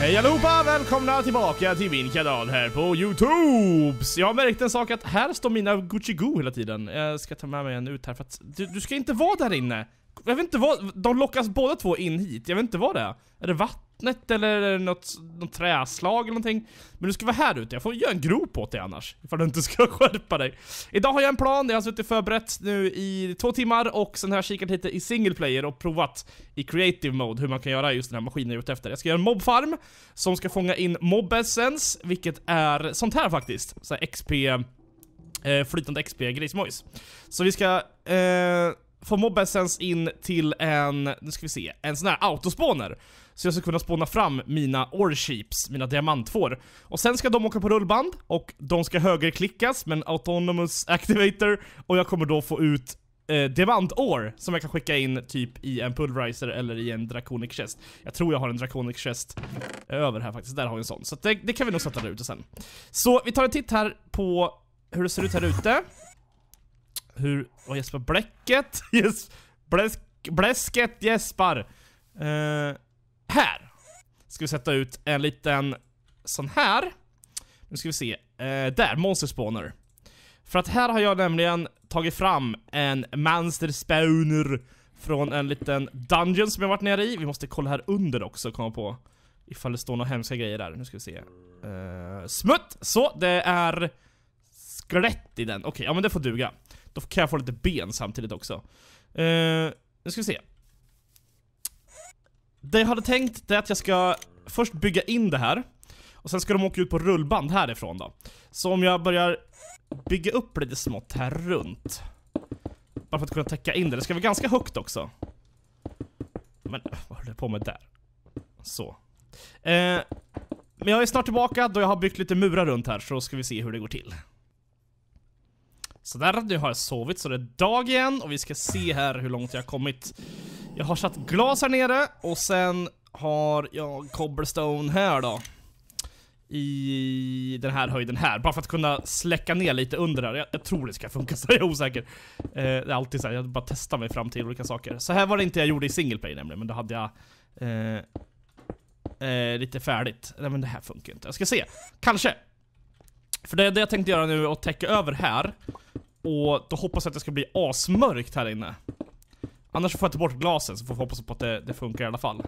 Hej allihopa! Välkomna tillbaka till min kanal här på Youtube! Jag har märkt en sak att här står mina Gucci Goo hela tiden. Jag ska ta med mig en ut här för att... Du, du ska inte vara där inne! Jag vet inte vad... De lockas båda två in hit. Jag vet inte vad det är. Är det vatten? vattnet eller något, något träslag eller någonting. Men du ska vara här ute, jag får göra en grop åt dig annars. Ifall du inte ska skärpa dig. Idag har jag en plan, det har suttit förberett nu i två timmar och sen har jag kikat lite i single player och provat i creative mode hur man kan göra just den här maskinen jag gjort efter. Jag ska göra en mobfarm som ska fånga in mobessens, vilket är sånt här faktiskt. Så här XP, eh, flytande XP grismojs. Så vi ska... Eh, får mobbessens in till en, nu ska vi se, en sån här autospawner. Så jag ska kunna spåna fram mina Sheeps, mina diamantfår. Och sen ska de åka på rullband och de ska högerklickas med en autonomous activator och jag kommer då få ut eh, diamantår som jag kan skicka in typ i en pulverizer eller i en draconic chest. Jag tror jag har en draconic chest över här faktiskt. Där har vi en sån. Så det, det kan vi nog sätta där ute sen. Så vi tar en titt här på hur det ser ut här ute. Hur... Vad gäspar bläcket? Yes, bläsk, bläsket gäspar. Uh, eh, här ska vi sätta ut en liten sån här. Nu ska vi se. Eh, där, Monster Spawner. För att här har jag nämligen tagit fram en Monster Spawner från en liten dungeon som jag varit nere i. Vi måste kolla här under också och komma på ifall det står några hemska grejer där. Nu ska vi se. Uh, smutt! Så, det är skelett i den. Okej, okay, ja men det får duga. Då kan jag få lite ben samtidigt också. Uh, nu ska vi se. Det jag hade tänkt är att jag ska först bygga in det här. Och sen ska de åka ut på rullband härifrån då. Så om jag börjar bygga upp lite smått här runt. Bara för att kunna täcka in det. Det ska vara ganska högt också. Men äh, vad håller jag på med där? Så. Eh, men jag är snart tillbaka då jag har byggt lite murar runt här så ska vi se hur det går till. Sådär, nu har jag sovit så det är dag igen och vi ska se här hur långt jag har kommit. Jag har satt glas här nere och sen har jag cobblestone här då. I den här höjden här, bara för att kunna släcka ner lite under här. Jag, jag tror det ska funka, så jag är osäker. Eh, det är alltid så här, jag bara testar mig fram till olika saker. Så här var det inte jag gjorde i single play nämligen, men då hade jag... Eh, eh, lite färdigt. Nej men det här funkar inte. Jag ska se. Kanske. För det, det jag tänkte göra nu är att täcka över här. Och då hoppas jag att det ska bli asmörkt här inne. Annars får jag ta bort glasen så får vi hoppas på att det, det funkar i alla fall.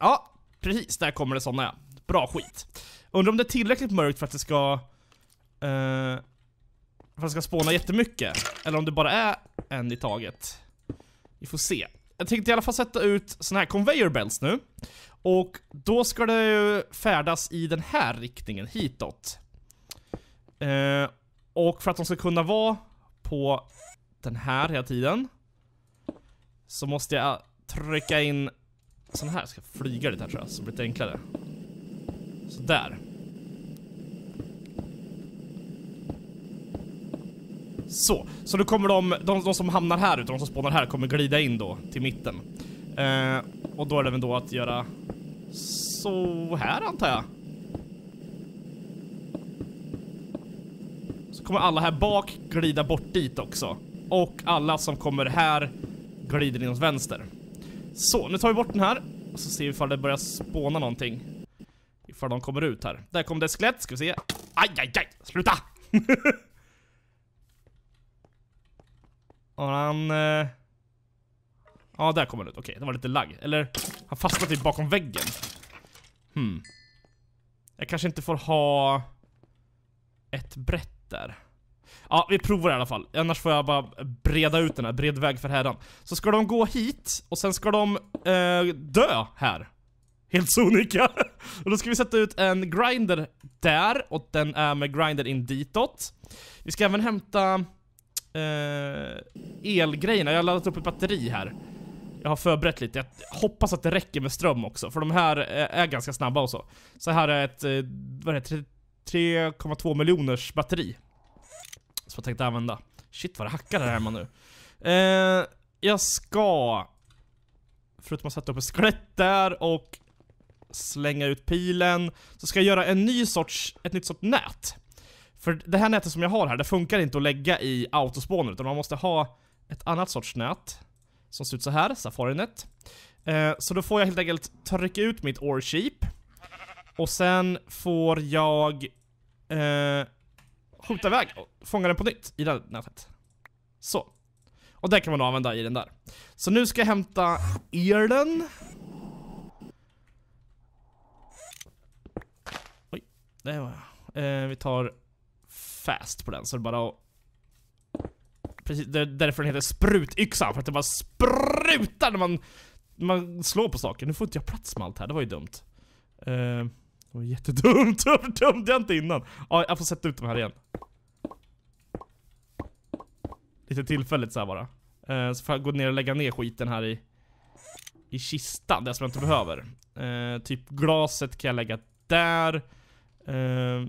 ja, precis. Där kommer det sådana ja. Bra skit. Undrar om det är tillräckligt mörkt för att det ska... Uh, för att det ska spåna jättemycket. Eller om det bara är en i taget. Vi får se. Jag tänkte i alla fall sätta ut såna här conveyor belts nu. Och då ska det ju färdas i den här riktningen, hitåt. Eh, och för att de ska kunna vara på den här hela tiden så måste jag trycka in sån här. Jag ska flyga lite här tror jag, så det blir lite enklare. Så där. Så, så då kommer de, de, de som hamnar här ute, de som spånar här, kommer glida in då till mitten. Eh, och då är det väl då att göra så här antar jag. Så kommer alla här bak glida bort dit också. Och alla som kommer här glider in åt vänster. Så, nu tar vi bort den här. Och så ser vi ifall det börjar spåna någonting. Ifall de kommer ut här. Där kom det skelett, ska vi se. Aj, aj, aj! Sluta! Och han... Eh... Ja, där kom han ut. Okej, det var lite lagg. Eller, han fastnade typ bakom väggen. Hmm. Jag kanske inte får ha ett brett där. Ja, vi provar i alla fall. Annars får jag bara breda ut den här, bred väg för herran. Så ska de gå hit, och sen ska de eh, dö här. Helt sonika. och då ska vi sätta ut en grinder där, och den är med grinder in ditåt. Vi ska även hämta eh, elgrejerna. Jag har laddat upp ett batteri här. Jag har förberett lite. Jag hoppas att det räcker med ström också, för de här eh, är ganska snabba och så. Så här är ett, eh, vad är det, 3,2 miljoners batteri. Som jag tänkte använda. Shit vad det hackar här hemma nu. Eh, jag ska... Förutom att sätta upp ett skelett där och slänga ut pilen. Så ska jag göra en ny sorts, ett nytt sorts nät. För det här nätet som jag har här, det funkar inte att lägga i autospawner utan man måste ha ett annat sorts nät. Som ser ut så här, SafariNet. Eh, så då får jag helt enkelt trycka ut mitt ore sheep. Och sen får jag eh, skjuta iväg och fånga den på nytt i det här nätet. Så. Och det kan man då använda i den där. Så nu ska jag hämta Irlen. Oj, det var jag. Eh, vi tar fast på den så det är bara att Precis, är därför den heter sprutyxan. för att det bara sprutar när man, man slår på saker. Nu får inte jag plats med allt här, det var ju dumt. Uh, det var jättedumt, varför tömde jag inte innan? Ja, jag får sätta ut dem här igen. Lite tillfälligt så bara. Uh, så får jag gå ner och lägga ner skiten här i, i kistan, det som jag inte behöver. Uh, typ glaset kan jag lägga där. Uh,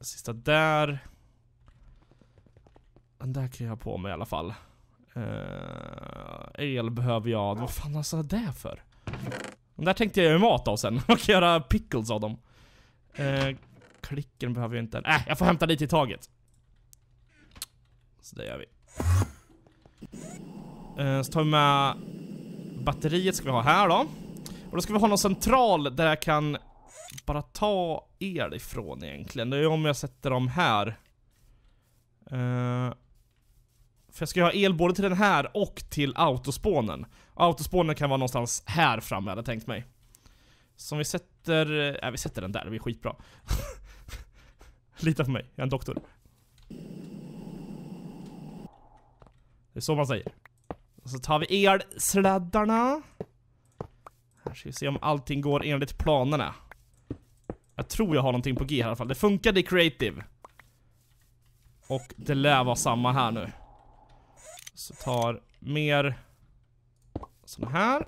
sista där. Den där kan jag ha på mig i alla fall. Uh, el behöver jag. Vad fan alltså det för? Den där tänkte jag göra mat av sen. och göra pickles av dem. Uh, klicken behöver jag inte. Äh, jag får hämta lite i taget. Så det gör vi. Uh, så tar vi med batteriet ska vi ha här då. Och då ska vi ha någon central där jag kan bara ta el ifrån egentligen. Det är om jag sätter dem här. Uh, för jag ska ju ha el både till den här och till autospånen. Autospånen kan vara någonstans här framme hade jag tänkt mig. Så om vi sätter... äh, vi sätter den där, det blir skitbra. Lita på mig, jag är en doktor. Det är så man säger. Och så tar vi elsladdarna. Här ska vi se om allting går enligt planerna. Jag tror jag har någonting på G här i alla fall. Det funkade i creative. Och det lär vara samma här nu. Så tar mer sådana här.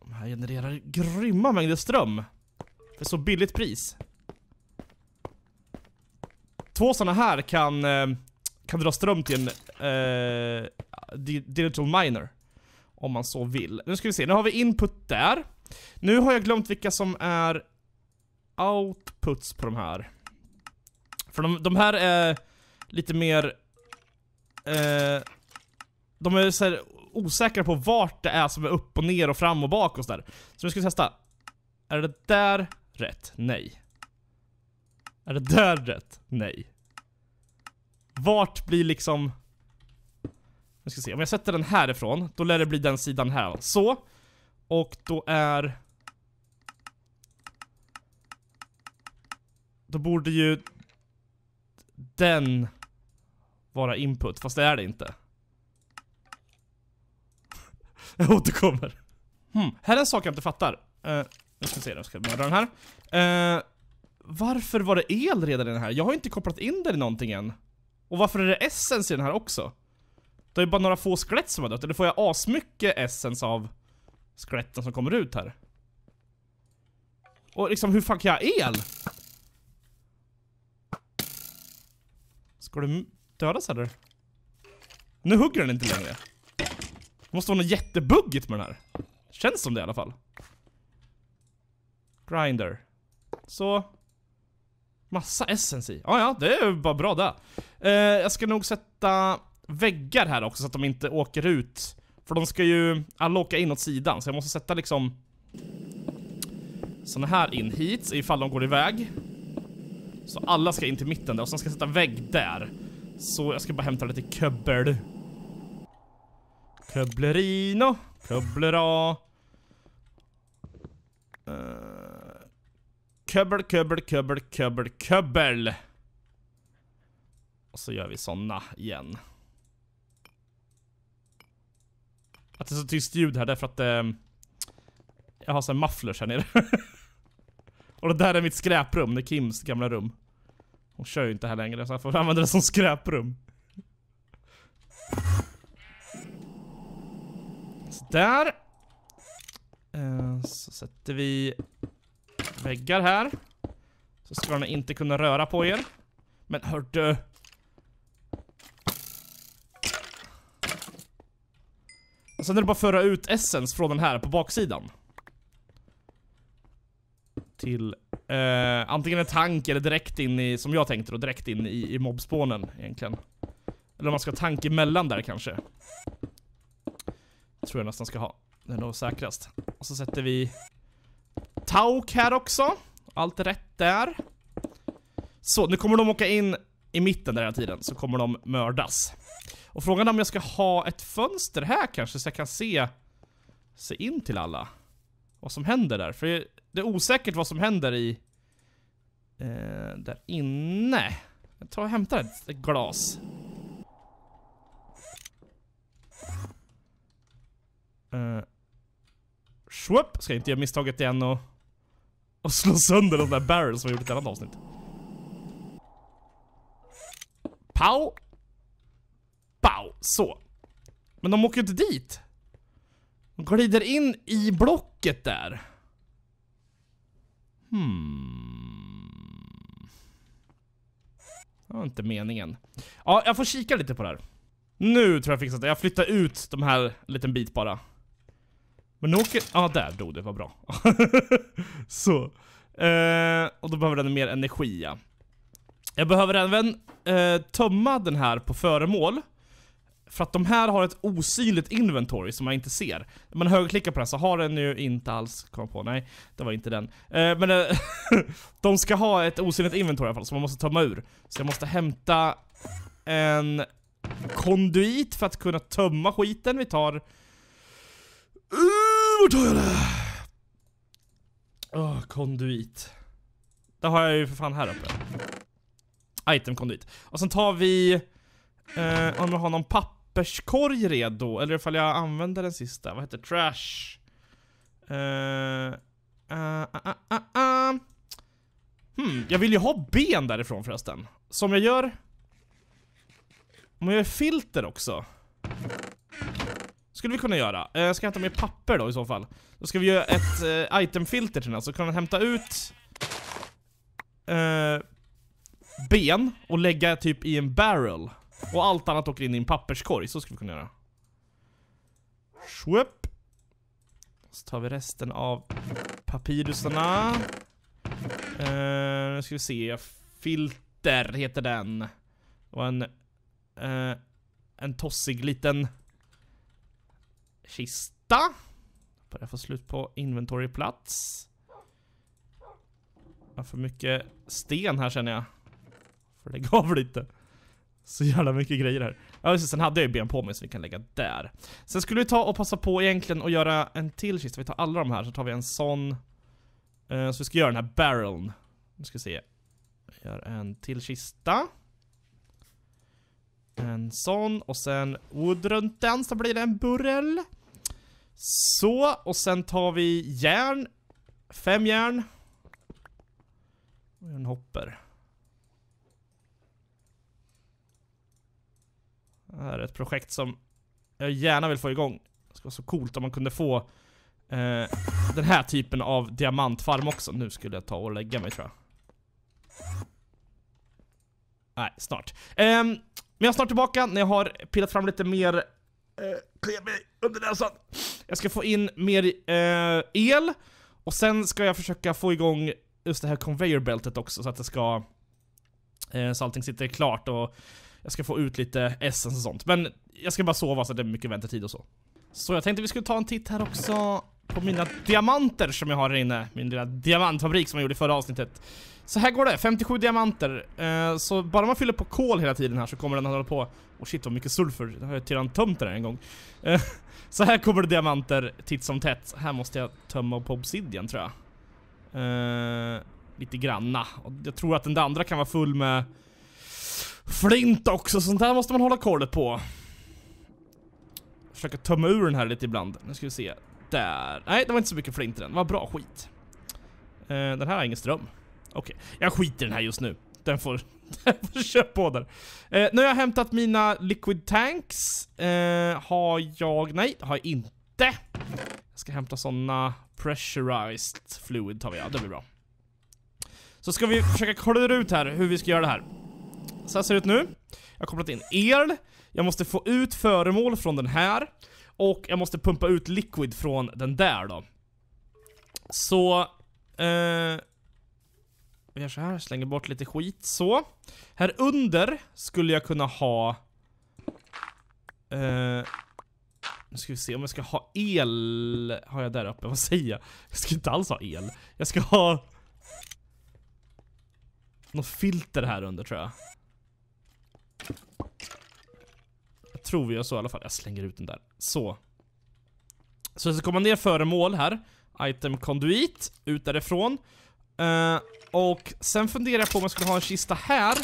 De här genererar grymma mängder ström. För så billigt pris. Två sådana här kan, eh, kan dra ström till en eh, digital miner. Om man så vill. Nu ska vi se, nu har vi input där. Nu har jag glömt vilka som är outputs på de här. För de, de här är lite mer eh, de är så här osäkra på vart det är som är upp och ner och fram och bak och sådär. Så nu ska vi testa. Är det där rätt? Nej. Är det där rätt? Nej. Vart blir liksom... Nu ska se, om jag sätter den härifrån, då lär det bli den sidan här. Så. Och då är... Då borde ju... Den vara input, fast det är det inte. Jag återkommer. Hmm. Här är en sak jag inte fattar. Uh, eh, nu ska vi se, jag ska mörda den här. Uh, varför var det el redan i den här? Jag har inte kopplat in den i någonting än. Och varför är det essence i den här också? Det är ju bara några få skelett som har dött, eller får jag asmycket essence av skeletten som kommer ut här? Och liksom, hur fan kan jag ha el? Ska du döda celler. Nu hugger den inte längre. Det måste vara något jättebuggigt med den här. Känns som det i alla fall. Grinder. Så. Massa essens i. Ah, ja, det är bara bra det. Eh, jag ska nog sätta väggar här också så att de inte åker ut. För de ska ju alla åka in åt sidan. Så jag måste sätta liksom såna här in hit ifall de går iväg. Så alla ska in till mitten där och sen ska jag sätta vägg där. Så jag ska bara hämta lite köbbel. Köblerino. Köblera. Uh, eh, köbbel, köbbel, köbbel, köbbel, köbbel. Och så gör vi såna igen. Att det är så tyst ljud här därför att eh, jag har sån mufflers här nere. Och det där är mitt skräprum, det är Kims gamla rum. Hon kör ju inte här längre så jag får använda det som skräprum. Sådär. Eh, så sätter vi väggar här. Så ska de inte kunna röra på er. Men hördu. Och sen är det bara att föra ut essens från den här på baksidan. Till Eh, antingen en tank eller direkt in i, som jag tänkte då, direkt in i, i mobbspånen egentligen. Eller om man ska tank emellan där kanske. Tror jag nästan ska ha. Det är nog säkrast. Och så sätter vi Tauk här också. Allt rätt där. Så, nu kommer de åka in i mitten där hela tiden. Så kommer de mördas. Och frågan är om jag ska ha ett fönster här kanske så jag kan se, se in till alla. Vad som händer där. För det är osäkert vad som händer i... Eh, där inne. Jag tar och hämtar ett, ett glas. Eh, Schwupp! Ska jag inte göra misstaget igen och... Och slå sönder de där barrels som vi gjorde i ett annat avsnitt. Pow! Pow! Så. Men de åker ju inte dit. De glider in i blocket där. Hmm. Det var inte meningen. Ja, jag får kika lite på det här. Nu tror jag fixat det. Jag flyttar ut de här en liten bit bara. Men nu åker... Ja, ah, där dog det. Vad bra. så. Eh, och då behöver den mer energi, ja. Jag behöver även eh, tömma den här på föremål. För att de här har ett osynligt inventory som man inte ser. När man högerklickar på den så har den ju inte alls kommit på. Nej, det var inte den. Eh, men eh, de ska ha ett osynligt inventory i alla fall som man måste tömma ur. Så jag måste hämta en konduit för att kunna tömma skiten. Vi tar... Uh, vart har jag det? oh, konduit. Det har jag ju för fan här uppe. Item konduit. Och sen tar vi... Eh, om vi har någon papper papperskorg redo, eller ifall jag använder den sista. Vad heter trash? Uh, uh, uh, hmm, jag vill ju ha ben därifrån förresten. Som jag gör... Om jag gör filter också. Skulle vi kunna göra. Eh, jag ska hämta mer papper då i så fall. Då ska vi göra ett eh, itemfilter till den så kan man hämta ut... Eh, ben och lägga typ i en barrel. Och allt annat åker in i en papperskorg. Så skulle vi kunna göra. Schwepp. Så tar vi resten av papyrusarna. Uh, eh, nu ska vi se. Filter heter den. Och en... Uh, en tossig liten... Kista. Börjar få slut på Inventory Plats. Jag har för mycket sten här känner jag. För det gav lite. Så jävla mycket grejer här. Ja, just, sen hade jag ju ben på mig så vi kan lägga där. Sen skulle vi ta och passa på egentligen och göra en till kista. Vi tar alla de här, så tar vi en sån. Eh, så vi ska göra den här barreln. Nu ska vi se. Jag gör en till kista. En sån och sen wood runt den så blir det en burrell. Så, och sen tar vi järn. Fem järn. Och en hopper. Det här är ett projekt som jag gärna vill få igång. Det skulle vara så coolt om man kunde få eh, den här typen av diamantfarm också. Nu skulle jag ta och lägga mig tror jag. Nej, snart. Eh, men jag är snart tillbaka när jag har pillat fram lite mer... Eh, kliar under näsan. Jag ska få in mer eh, el. Och sen ska jag försöka få igång just det här conveyor beltet också så att det ska... Eh, så allting sitter klart och jag ska få ut lite essens och sånt. Men jag ska bara sova så att det är mycket väntetid och så. Så jag tänkte vi skulle ta en titt här också på mina diamanter som jag har här inne. Min lilla diamantfabrik som jag gjorde i förra avsnittet. Så här går det, 57 diamanter. Eh, så bara man fyller på kol hela tiden här så kommer den att hålla på. Och shit vad mycket sulfur, det har jag redan tömt den här en gång. Eh, så här kommer det diamanter titt som tätt. Här måste jag tömma på obsidian tror jag. Eh, lite granna. Och jag tror att den där andra kan vara full med Flint också, sånt där måste man hålla koll på. Försöka tömma ur den här lite ibland. Nu ska vi se. Där. Nej, det var inte så mycket flint i den. Vad bra, skit. Eh, den här har ingen ström. Okej, okay. jag skiter i den här just nu. Den får, den får köpa på där. Eh, nu har jag hämtat mina liquid tanks. Eh, har jag... Nej, har jag inte. Jag ska hämta såna pressurized fluid tar vi. Ja, det blir bra. Så ska vi försöka klura ut här hur vi ska göra det här. Så här ser det ut nu. Jag har kopplat in el. Jag måste få ut föremål från den här. Och jag måste pumpa ut liquid från den där då. Så... Eh, jag gör så här, slänger bort lite skit. Så. Här under skulle jag kunna ha... Eh, nu ska vi se om jag ska ha el. Har jag där uppe? Vad säger jag? Jag ska inte alls ha el. Jag ska ha... Något filter här under tror jag. Jag tror vi gör så i alla fall. Jag slänger ut den där. Så. Så jag ska komma ner föremål här. Item konduit. Ut därifrån. Uh, och sen funderar jag på om jag skulle ha en kista här.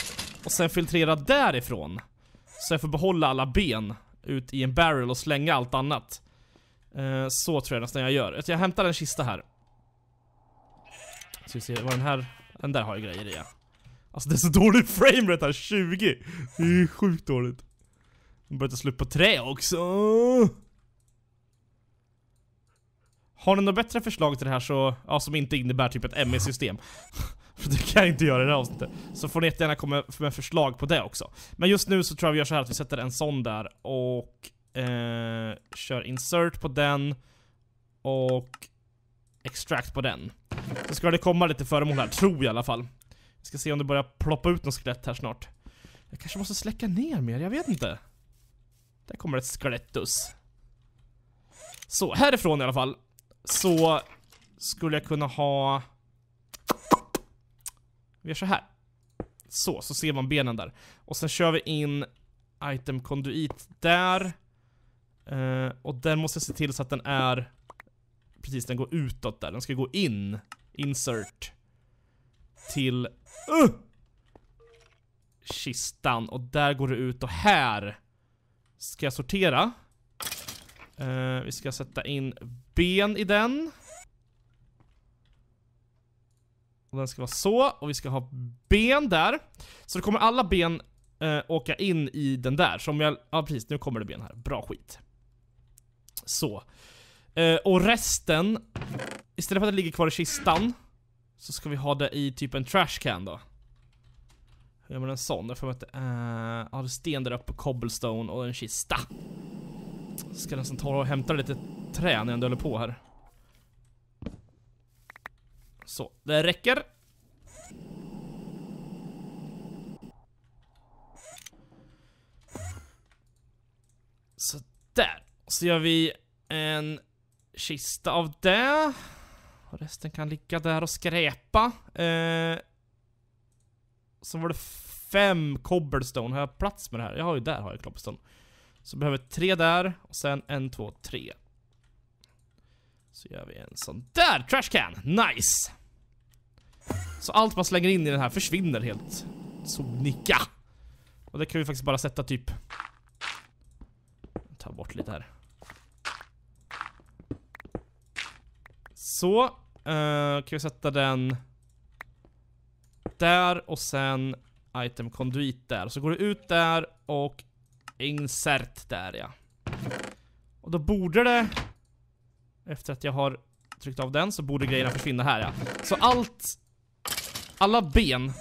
Och sen filtrera därifrån. Så jag får behålla alla ben. Ut i en barrel och slänga allt annat. Uh, så tror jag nästan jag gör. Jag hämtar en kista här. Ska vi se, vad den här... Den där har ju grejer i, ja. Alltså det är så dålig framerate här, 20! Det är sjukt dåligt. De börjar ta slut på trä också. Har ni något bättre förslag till det här så, ja, som inte innebär typ ett ME-system? För det kan jag inte göra i det här avsnittet. Så får ni gärna komma med förslag på det också. Men just nu så tror jag vi gör så här att vi sätter en sån där och eh, kör insert på den och extract på den. Så ska det komma lite föremål här, tror jag i alla fall. Jag ska se om det börjar ploppa ut något skelett här snart. Jag kanske måste släcka ner mer, jag vet inte. Där kommer ett skelettus. Så, härifrån i alla fall. Så skulle jag kunna ha... Vi gör så här. Så, så ser man benen där. Och sen kör vi in itemkonduit där. Uh, och den måste jag se till så att den är... Precis, den går utåt där. Den ska gå in. Insert till uh, kistan. Och där går det ut och här ska jag sortera. Uh, vi ska sätta in ben i den. Och den ska vara så. Och vi ska ha ben där. Så då kommer alla ben uh, åka in i den där. Så om jag... Ja, precis. Nu kommer det ben här. Bra skit. Så. Uh, och resten... Istället för att det ligger kvar i kistan så ska vi ha det i typ en trashcan då. Hur gör man en sån? Därför att uh, har sten där uppe, cobblestone och en kista. Ska nästan ta och hämta lite trä när jag håller på här. Så, det räcker. Så där. Så gör vi en kista av det. Och resten kan ligga där och skräpa. Eh, så var det fem cobblestone. Har jag plats med det här? Jag har ju där har jag cobblestone. Så behöver tre där och sen en, två, tre. Så gör vi en sån där trashcan. Nice! Så allt man slänger in i den här försvinner helt sonika. Och det kan vi faktiskt bara sätta typ... Ta bort lite här. Så. Uh, kan vi sätta den där och sen item conduit där. Så går du ut där och insert där ja. Och då borde det, efter att jag har tryckt av den så borde grejerna försvinna här ja. Så allt, alla ben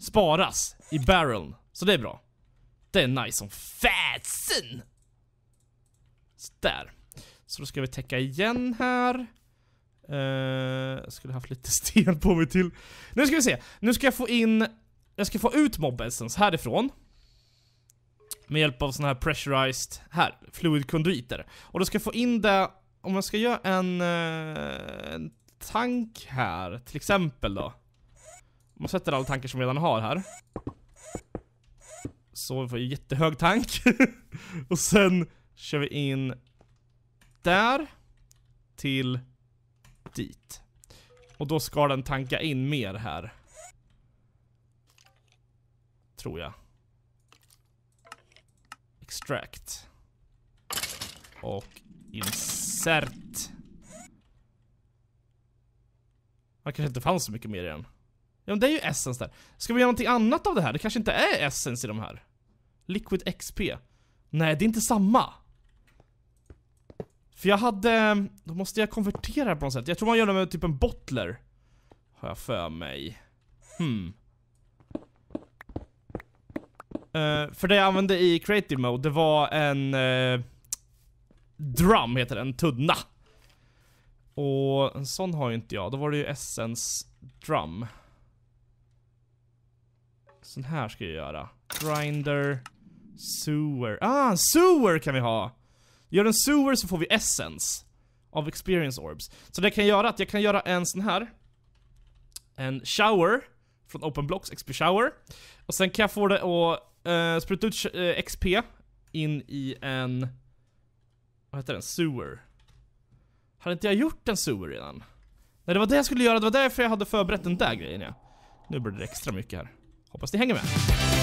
sparas i barreln. Så det är bra. Det är nice som fasen! Så där. Så då ska vi täcka igen här. Uh, skulle haft lite sten på mig till. Nu ska vi se. Nu ska jag få in... Jag ska få ut mobbessens härifrån. Med hjälp av såna här pressurized... Här. Fluid conduiter. Och då ska jag få in det... Om jag ska göra en... Uh, en tank här, till exempel då. Man sätter alla tankar som vi redan har här. Så vi får jättehög tank. och sen kör vi in... Där. Till dit. Och då ska den tanka in mer här. Tror jag. Extract. Och insert. Det kanske inte fanns så mycket mer i den. Ja men det är ju essence där. Ska vi göra någonting annat av det här? Det kanske inte är essence i de här. Liquid XP. Nej, det är inte samma. För jag hade... Då måste jag konvertera på något sätt. Jag tror man gör det med typ en bottler. Har jag för mig. Hmm. Uh, för det jag använde i creative mode, det var en... Uh, drum heter den, tunna. Och en sån har ju inte jag. Då var det ju essence drum. Sån här ska jag göra. Grinder. Sewer. Ah, en sewer kan vi ha! Gör en sewer så får vi essence av experience orbs. Så det jag kan göra att jag kan göra en sån här. En shower. Från Open Blocks, XP shower. Och sen kan jag få det att uh, spruta ut uh, eh, XP in i en... Vad heter den? Sewer. Hade inte jag gjort en sewer redan? Nej, det var det jag skulle göra. Det var därför jag hade förberett den där grejen, ja. Nu blir det extra mycket här. Hoppas ni hänger med.